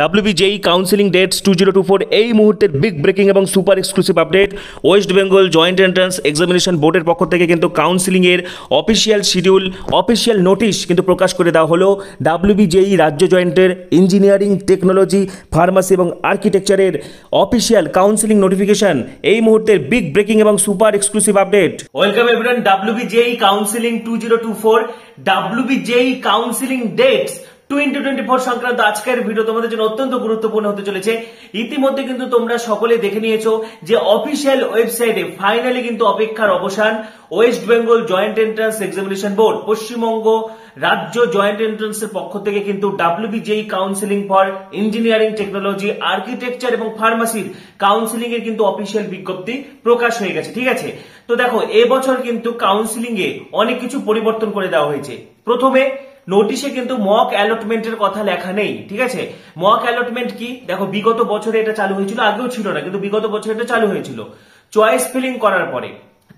WBJEE counselling dates two zero two four এই মুহূর্তের big breaking এবং super exclusive update West Bengal Joint entrance Examination বোর্ডের পক্ষ থেকে কিন্তু কাউন্সিলিংয়ের অফিসিয়াল শিডিউল অফিসিয়াল নোটিশ কিন্তু প্রকাশ করে দেওয়া হলো ডাব্লিউবিজেই রাজ্য জয়েন্টের ইঞ্জিনিয়ারিং টেকনোলজি ফার্মাসি এবং আর্কিটেকচারের অফিসিয়াল কাউন্সিলিং নোটিফিকেশন এই মুহূর্তের বিগ ব্রেকিং এবং super exclusive update welcome everyone WBJEE counselling two zero two four WBJEE counselling dates ওয়েবসাইটে ফাইনালি কিন্তু অপেক্ষার অবসান West Bengal Joint entrance examination Board Paschimbanga রাজ্য জয়েন্ট এন্ট্রান্স এর পক্ষ থেকে কিন্তু WBJEE counselling for engineering technology architecture এবং ফার্মাসির কাউন্সিলিং এর কিন্তু অফিসিয়াল বিজ্ঞপ্তি প্রকাশ হয়ে গেছে ঠিক আছে তো দেখো এবছর কিন্তু কাউন্সিলিং এ অনেক কিছু পরিবর্তন করে দেওয়া হয়েছে প্রথমে নোটিশে কিন্তু মক অ্যালটমেন্টের কথা লেখা নেই ঠিক আছে মক অ্যালটমেন্ট কি দেখো বিগত বছরে এটা চালু হয়েছিল আগেও ছিল না কিন্তু বিগত বছরে এটা চালু হয়েছিল চয়েস ফিলিং করার পরে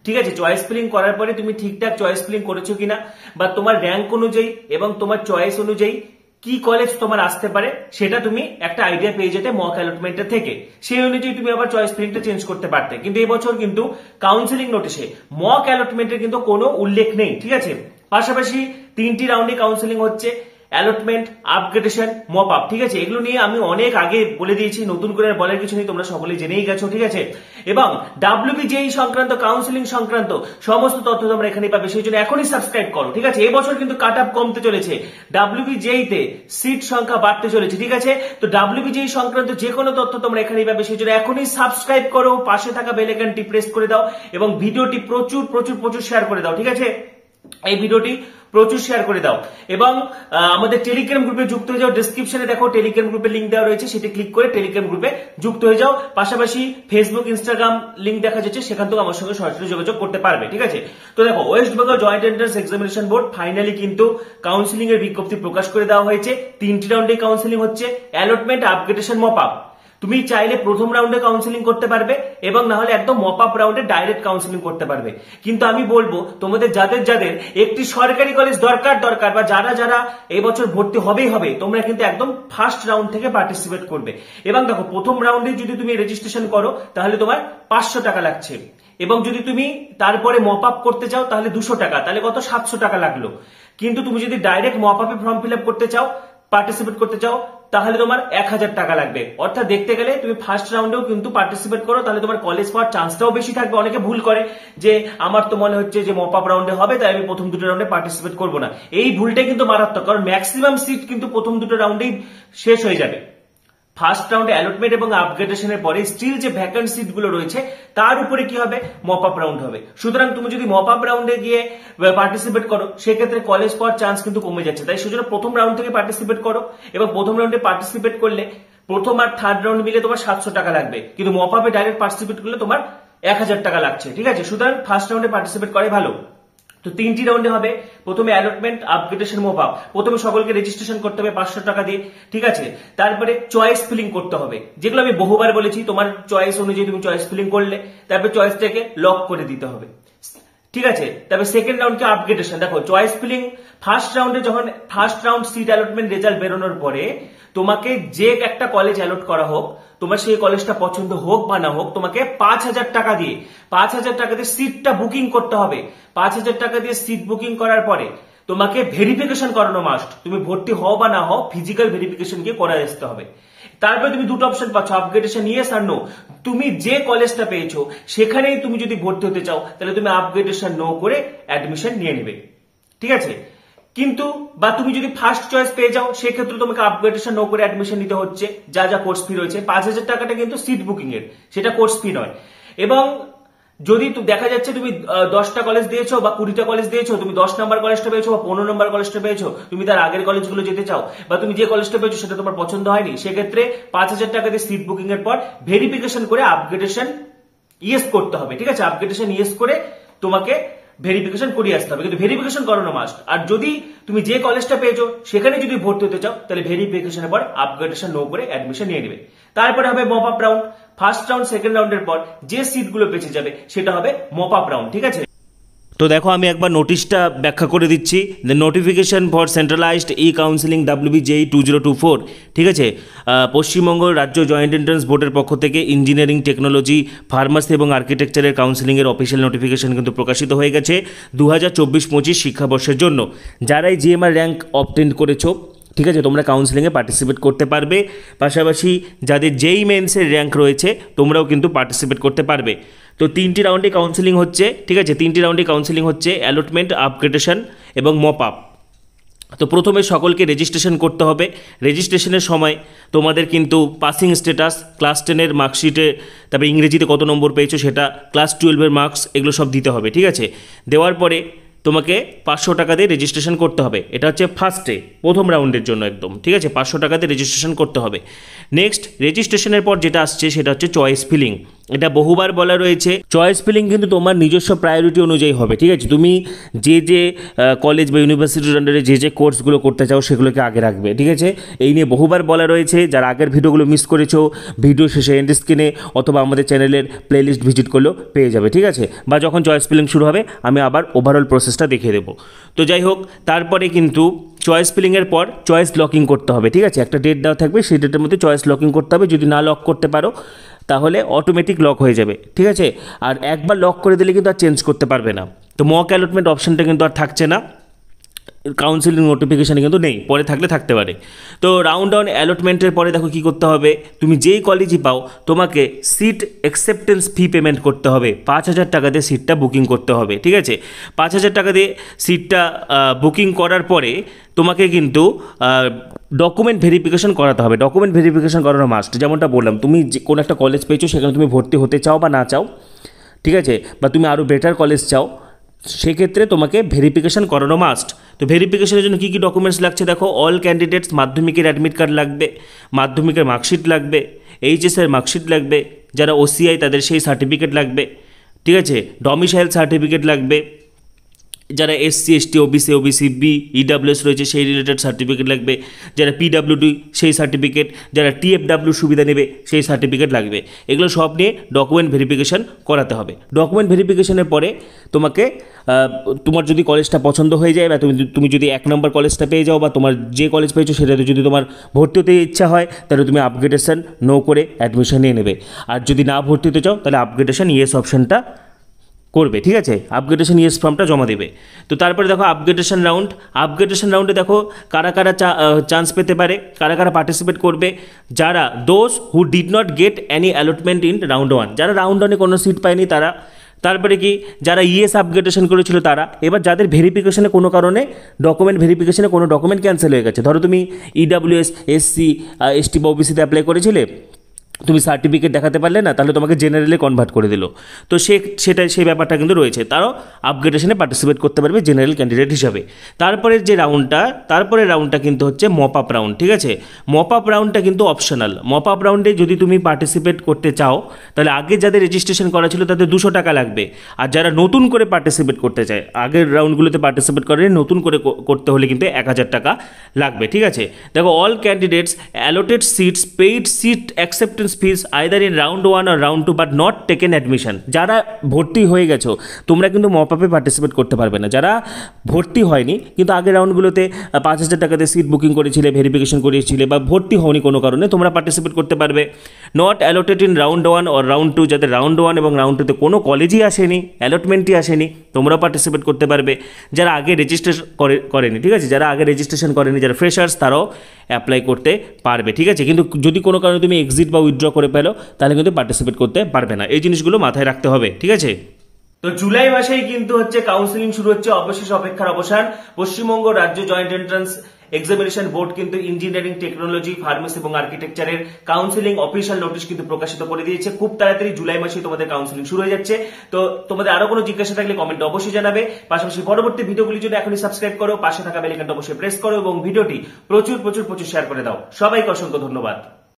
ঠিক আছে চয়েস ফিলিং করার পরে তুমি ঠিকঠাক চয়েস ফিলিং করেছো কিনা বা তোমার র্যাঙ্ক অনুযায়ী এবং তোমার চয়েস অনুযায়ী কি কলেজ তোমার আসতে পারে সেটা তুমি একটা আইডিয়া পেয়ে যেতে মক অ্যালটমেন্টের থেকে সেই অনুযায়ী তুমি আবার চয়েস ফিলিংটা চেঞ্জ করতে পারতে কিন্তু এবছর কিন্তু কাউন্সিলিং নোটিশে মক অ্যালটমেন্টের কিন্তু কোনো উল্লেখ নেই ঠিক আছে পাশাপাশি তিনটি রাউন্ডে কাউন্সেলিং হচ্ছে অ্যালটমেন্ট আপগ্রেডেশন মপ আপ ঠিক আছে এগুলো নিয়ে আমি অনেক আগে বলে দিয়েছি নতুন করে বলার কিছু নেই তোমরা সকলে জেনেই গেছো ঠিক আছে এবং ডাব্লিউবিজেই সংক্রান্ত কাউন্সিলিং সংক্রান্ত সমস্ত তথ্য তোমরা এখানে পাবে সেই জন্য এখনই সাবস্ক্রাইব করো ঠিক আছে এবছর কিন্তু কাট আপ কমতে চলেছে ডাব্লিউবিজেই তে সিট সংখ্যা বাড়তে চলেছে ঠিক আছে তো ডাব্লিউবিজেই সংক্রান্ত যে কোনো তথ্য তোমরা এখানেই পাবে সেই জন্য এখনই সাবস্ক্রাইব করো পাশে থাকা বেলেকানটি প্রেস করে দাও এবং ভিডিওটি প্রচুর প্রচুর প্রচুর শেয়ার করে দাও ঠিক আছে এই ভিডিওটি প্রচুর শেয়ার করে দাও এবং আমাদের টেলিগ্রাম গ্রুপে যুক্ত হয়ে যাও ডিসক্রিপশনে দেখো টেলিগ্রাম গ্রুপে লিঙ্ক দেওয়া রয়েছে সেটি ক্লিক করে টেলিগ্রাম গ্রুপে যুক্ত হয়ে যাও পাশাপাশি ফেসবুক ইনস্টাগ্রাম লিঙ্ক দেখা যাচ্ছে সেখান থেকে আমার সঙ্গে সরাসরি যোগাযোগ করতে পারবে ঠিক আছে তো দেখো West Bengal Joint entrance examination Board finally কিন্তু কাউন্সিলিং এর বিজ্ঞপ্তি প্রকাশ করে দেওয়া হয়েছে তিনটি রাউন্ডে কাউন্সিলিং হচ্ছে অ্যালটমেন্ট আপগ্রেডেশন মপ আপ তুমি চাইলে প্রথম রাউন্ডে কাউন্সিলিং করতে পারবে এবং না হলে একদম মপ আপ রাউন্ডে ডাইরেক্ট কাউন্সিলিং করতে পারবে কিন্তু আমি বলবো তোমাদের যাদের যাদের একটি সরকারি কলেজ দরকার দরকার বা যারা যারা এবছর ভর্তি হবেই হবে তোমরা কিন্তু একদম ফার্স্ট রাউন্ড থেকে পার্টিসিপেট করবে এবং দেখো প্রথম রাউন্ডে যদি তুমি রেজিস্ট্রেশন করো তাহলে তোমার পাঁচশো টাকা লাগছে এবং যদি তুমি তারপরে মপ আপ করতে চাও তাহলে দুশো টাকা তাহলে কত সাতশো টাকা লাগলো কিন্তু তুমি যদি ডাইরেক্ট মপ আপে ফর্ম ফিল আপ করতে চাও পার্টিসিপেট করতে চাও তাহলে তোমার এক হাজার টাকা লাগবে অর্থাৎ দেখতে গেলে তুমি ফার্স্ট রাউন্ডেও কিন্তু পার্টিসিপেট করো তাহলে তোমার কলেজ পাওয়ার চান্সটাও বেশি থাকবে অনেকে ভুল করে যে আমার তো মনে হচ্ছে যে মপ আপ রাউন্ডে হবে তাই আমি প্রথম দুটো রাউন্ডে পার্টিসিপেট করবো না এই ভুলটাই কিন্তু মারাত্মক কারণ ম্যাক্সিমাম সিট কিন্তু প্রথম দুটো রাউন্ডেই শেষ হয়ে যাবে ফার্স্ট রাউন্ডে অ্যালটমেন্ট এবং আপগ্রেডেশনের পরে স্টিল যে ভ্যাকান্ট সিটগুলো রয়েছে তার উপরে কি হবে মপ আপ রাউন্ড হবে সুতরাং তুমি যদি মপ আপ রাউন্ডে গিয়ে পার্টিসিপেট করো সেক্ষেত্রে কলেজ পাওয়ার চান্স কিন্তু কমে যাচ্ছে তাই সেজন্য প্রথম রাউন্ড থেকে পার্টিসিপেট করো এবং প্রথম রাউন্ডে পার্টিসিপেট করলে প্রথম আর থার্ড রাউন্ড মিলে তোমার সাতশো টাকা লাগবে কিন্তু মপ আপে ডাইরেক্ট পার্টিসিপেট করলে তোমার এক হাজার টাকা লাগছে ঠিক আছে সুতরাং ফার্স্ট রাউন্ডে পার্টিসিপেট করে ভালো তো তিনটি রাউন্ডে হবে প্রথমে অ্যালটমেন্ট আপগ্রেডেশন আপ প্রথমে সকলকে রেজিস্ট্রেশন করতে হবে পাঁচশো টাকা দিয়ে ঠিক আছে তারপরে চয়েস ফিলিং করতে হবে যেগুলো আমি বহুবার বলেছি তোমার চয়েস অনুযায়ী তুমি চয়েস ফিলিং করলে তারপরে চয়েসটাকে লক করে দিতে হবে ঠিক আছে তবে সেকেন্ড রাউন্ড কি আপগ্রেডেশন দেখো চয়েস ফিলিং ফার্স্ট রাউন্ডে যখন first round seat allotment result বেরোনোর পরে তোমাকে যে একটা কলেজ অ্যালট করা হোক তোমার সেই কলেজটা পছন্দ হোক বা না হোক তোমাকে পাঁচ হাজার টাকা দিয়ে পাঁচ হাজার টাকা দিয়ে সিটটা বুকিং করতে হবে পাঁচ হাজার টাকা দিয়ে সিট বুকিং করার পরে তোমাকে ভেরিফিকেশন করানো মাস্ট তুমি ভর্তি হও বা না হও ফিজিক্যাল ভেরিফিকেশন গিয়ে করা আসতে হবে তারপরে তুমি দুটো অপশন পাচ্ছ আপগ্রেডেশন ইয়েস আর নো তুমি যে কলেজটা পেয়েছো সেখানেই তুমি যদি ভর্তি হতে চাও তাহলে তুমি আপগ্রেডেশন নো করে অ্যাডমিশন নিয়ে নেবে ঠিক আছে কিন্তু বা তুমি যদি ফার্স্ট চয়েস পেয়ে যাও সেক্ষেত্রে তোমাকে আপগ্রেডেশন নো করে অ্যাডমিশন নিতে হচ্ছে যা যা কোর্স ফি রয়েছে পাঁচ হাজার টাকাটা কিন্তু সিট বুকিং এর সেটা কোর্স ফি নয় এবং যদি দেখা যাচ্ছে তুমি দশটা কলেজ দিয়েছো বা কুড়িটা কলেজ দিয়েছো তুমি দশ নম্বর কলেজটা পেয়েছো বা পনেরো নম্বর কলেজটা পেয়েছো তুমি তার আগের কলেজগুলো যেতে চাও বা তুমি যে কলেজটা পেয়েছো সেটা তোমার পছন্দ হয়নি সেক্ষেত্রে পাঁচ হাজার টাকা দিয়ে সিট বুকিং এর পর ভেরিফিকেশন করে আপগ্রেডেশন ইয়েস করতে হবে ঠিক আছে আপগ্রেডেশন ইয়েস করে তোমাকে ভেরিফিকেশন করিয়ে আসতে হবে কিন্তু ভেরিফিকেশন করানো মাস্ট আর যদি তুমি যে কলেজটা পেয়েছো সেখানে যদি ভর্তি হতে চাও তাহলে ভেরিফিকেশনের পর আপগ্রেডেশন নো করে অ্যাডমিশন নিয়ে নেবে তারপরে হবে mop up round first round second রাউন্ডের পর যে সিটগুলো বেঁচে যাবে সেটা হবে মপ আপ রাউন্ড ঠিক আছে তো দেখো আমি একবার নোটিশটা ব্যাখ্যা করে দিচ্ছি the notification for centralised e counselling WB JEE two zero two four ঠিক আছে পশ্চিমবঙ্গ রাজ্য জয়েন্ট এন্ট্রান্স বোর্ডের পক্ষ থেকে ইঞ্জিনিয়ারিং টেকনোলজি ফার্মাসি এবং আর্কিটেকচারের কাউন্সিলিংয়ের অফিসিয়াল নোটিফিকেশান কিন্তু প্রকাশিত হয়ে গেছে দু হাজার চব্বিশ পঁচিশ শিক্ষাবর্ষের জন্য যারাই জিএমআর র্যাঙ্ক অপটেন্ড করেছো ঠিক আছে তোমরা কাউন্সেলিংয়ে পার্টিসিপেট করতে পারবে পাশাপাশি যাদের যেই মেন্সের র্যাঙ্ক রয়েছে তোমরাও কিন্তু পার্টিসিপেট করতে পারবে তো তিনটি রাউন্ডে কাউন্সেলিং হচ্ছে ঠিক আছে তিনটি রাউন্ডে কাউন্সেলিং হচ্ছে অ্যালটমেন্ট আপগ্রেডেশন এবং মপ আপ তো প্রথমে সকলকে রেজিস্ট্রেশন করতে হবে রেজিস্ট্রেশনের সময় তোমাদের কিন্তু পাসিং স্ট্যাটাস ক্লাস টেনের মার্কশিটে তারপরে ইংরেজিতে কত নম্বর পেয়েছো সেটা ক্লাস টুয়েলভের মার্কস এগুলো সব দিতে হবে ঠিক আছে দেওয়ার পরে তোমাকে পাঁচশো টাকা দিয়ে রেজিস্ট্রেশন করতে হবে এটা হচ্ছে ফার্স্টে প্রথম রাউন্ডের জন্য একদম ঠিক আছে পাঁচশো টাকা দিয়ে রেজিস্ট্রেশন করতে হবে নেক্সট রেজিস্ট্রেশনের পর যেটা আসছে সেটা হচ্ছে চয়েস ফিলিং এটা বহুবার বলা রয়েছে চয়েস ফিলিং কিন্তু তোমার নিজস্ব প্রায়োরিটি অনুযায়ী হবে ঠিক আছে তুমি যে যে কলেজ বা ইউনিভার্সিটির আন্ডারে যে যে কোর্সগুলো করতে চাও সেগুলোকে আগে রাখবে ঠিক আছে এই নিয়ে বহুবার বলা রয়েছে যারা আগের ভিডিওগুলো মিস করেছো ভিডিও শেষে এন্ড স্ক্রিনে অথবা আমাদের চ্যানেলের প্লেলিস্ট ভিজিট করলেও পেয়ে যাবে ঠিক আছে বা যখন চয়েস ফিলিং শুরু হবে আমি আবার ওভারঅল প্রসেস প্রসেসটা দেখিয়ে দেবো তো যাই হোক তারপরে কিন্তু চয়েস ফিলিংয়ের পর চয়েস লকিং করতে হবে ঠিক আছে একটা ডেট দেওয়া থাকবে সেই ডেটের মধ্যে চয়েস লকিং করতে হবে যদি না লক করতে পারো তাহলে অটোমেটিক লক হয়ে যাবে ঠিক আছে আর একবার লক করে দিলে কিন্তু আর চেঞ্জ করতে পারবে না তো মক অ্যালটমেন্ট অপশানটা কিন্তু আর থাকছে না কাউন্সিলিং নোটিফিকেশানে কিন্তু নেই পরে থাকলে থাকতে পারে তো রাউন্ড ডাউন অ্যালটমেন্টের পরে দেখো কী করতে হবে তুমি যেই কলেজই পাও তোমাকে সিট অ্যাকসেপ্টেন্স ফি পেমেন্ট করতে হবে পাঁচ হাজার টাকা দিয়ে সিটটা বুকিং করতে হবে ঠিক আছে পাঁচ হাজার টাকা দিয়ে সিটটা বুকিং করার পরে তোমাকে কিন্তু ডকুমেন্ট ভেরিফিকেশন করাতে হবে ডকুমেন্ট ভেরিফিকেশন করানো মাস্ট যেমনটা বললাম তুমি যে কোনো একটা কলেজ পেয়েছো সেখানে তুমি ভর্তি হতে চাও বা না চাও ঠিক আছে বা তুমি আরও বেটার কলেজ চাও সেক্ষেত্রে তোমাকে ভেরিফিকেশন করানো মাস্ট তো ভেরিফিকেশনের জন্য কী কী ডকুমেন্টস লাগছে দেখো অল ক্যান্ডিডেটস মাধ্যমিকের অ্যাডমিট কার্ড লাগবে মাধ্যমিকের মার্কশিট লাগবে এইচএসের মার্কশিট লাগবে যারা ওসিআই তাদের সেই সার্টিফিকেট লাগবে ঠিক আছে ডমিসাইল সার্টিফিকেট লাগবে যারা SC ST OBC OBC B EWS রয়েছে সেই রিলেটেড সার্টিফিকেট লাগবে যারা পিডাব্লিউডি সেই সার্টিফিকেট যারা টিএফডাব্লিউ সুবিধা নেবে সেই সার্টিফিকেট লাগবে এগুলো সব নিয়ে ডকুমেন্ট ভেরিফিকেশান করাতে হবে ডকুমেন্ট ভেরিফিকেশানের পরে তোমাকে তোমার যদি কলেজটা পছন্দ হয়ে যায় বা তুমি তুমি যদি এক নম্বর কলেজটা পেয়ে যাও বা তোমার যে কলেজ পেয়েছো সেটাতে যদি তোমার ভর্তি হতে ইচ্ছা হয় তাহলে তুমি আপগ্রেডেশন নো করে অ্যাডমিশন নিয়ে নেবে আর যদি না ভর্তি হতে চাও তাহলে আপগ্রেডেশন ইয়েস অপশানটা করবে ঠিক আছে আপগ্রেডেশন ইয়েস ফর্মটা জমা দেবে তো তারপরে দেখো আপগ্রেডেশন রাউন্ড আপগ্রেডেশন রাউন্ডে দেখো কারা কারা চান্স পেতে পারে কারা কারা পার্টিসিপেট করবে যারা those who did not get any allotment in round one যারা রাউন্ড ওয়ানে কোনো সিট পায়নি তারা তারপরে কি যারা ইএস আপগ্রেডেশন করেছিল তারা এবার যাদের ভেরিফিকেশনে কোনো কারণে ডকুমেন্ট ভেরিফিকেশনে কোনো ডকুমেন্ট ক্যান্সেল হয়ে গেছে ধরো তুমি ইডাব্লিউএস এসসি এসটি বা ওবিসিতে অ্যাপ্লাই করেছিলে তুমি সার্টিফিকেট দেখাতে পারলে না তাহলে তোমাকে জেনারেলে কনভার্ট করে দিল তো সে সেটা সেই ব্যাপারটা কিন্তু রয়েছে তারও আপগ্রেডেশনে পার্টিসিপেট করতে পারবে জেনারেল ক্যান্ডিডেট হিসাবে তারপরে যে রাউন্ডটা তারপরে রাউন্ডটা কিন্তু হচ্ছে মপ আপ রাউন্ড ঠিক আছে মপ আপ রাউন্ডটা কিন্তু অপশনাল মপ আপ রাউন্ডে যদি তুমি পার্টিসিপেট করতে চাও তাহলে আগে যাদের রেজিস্ট্রেশন করা ছিল তাদের দুশো টাকা লাগবে আর যারা নতুন করে পার্টিসিপেট করতে চায় আগের রাউন্ডগুলোতে পার্টিসিপেট করে নতুন করে করতে হলে কিন্তু এক হাজার টাকা লাগবে ঠিক আছে দেখো all candidates allotted seats paid seat accepted entrance fees either in round one আর round two but not taken admission যারা ভর্তি হয়ে গেছো তোমরা কিন্তু মপ আপে পার্টিসিপেট করতে পারবে না যারা ভর্তি হয়নি কিন্তু আগের রাউন্ডগুলোতে পাঁচ হাজার টাকাতে সিট বুকিং করেছিলে ভেরিফিকেশন করিয়েছিলে বা ভর্তি হওনি কোনো কারণে তোমরা পার্টিসিপেট করতে পারবে not allotted in round one or round two যাদের রাউন্ড ওয়ান এবং রাউন্ড টুতে কোনো কলেজই আসেনি অ্যালটমেন্টই আসেনি তোমরাও পার্টিসিপেট করতে পারবে যারা আগে রেজিস্ট্রেশন করে করেনি ঠিক আছে যারা আগে রেজিস্ট্রেশন করেনি যারা ফ্রেশার্স তারাও অ্যাপ্লাই করতে পারবে ঠিক আছে কিন্তু যদি কোনো কারণে তুমি এক্সিট বা উইথড্র করে পেলো তাহলে কিন্তু পার্টিসিপেট করতে পারবে না এই জিনিসগুলো মাথায় রাখতে হবে ঠিক আছে তো জুলাই মাসেই কিন্তু হচ্ছে কাউন্সিলিং শুরু হচ্ছে অবশেষ অপেক্ষার অবসান পশ্চিমবঙ্গ রাজ্য জয়েন্ট এন্ট্রান্স এক্সামিনেশন বোর্ড কিন্তু ইঞ্জিনিয়ারিং টেকনোলজি ফার্মেসি এবং আর্কিটেকচারের কাউন্সিলিং অফিসিয়াল নোটিশ কিন্তু প্রকাশিত করে দিয়েছে খুব তাড়াতাড়ি জুলাই মাসে তোমাদের কাউন্সিলিং শুরু হয়ে যাচ্ছে তো তোমাদের আরো কোনো জিজ্ঞাসা থাকলে কমেন্ট অবশ্যই জানাবে পাশাপাশি পরবর্তী ভিডিওগুলি যদি এখনই সাবস্ক্রাইব করো পাশে থাকা বেলিকানটা অবশ্যই প্রেস করো এবং ভিডিওটি প্রচুর প্রচুর প্রচুর শেয়ার করে দাও সবাইকে অসংখ্য ধন্যবাদ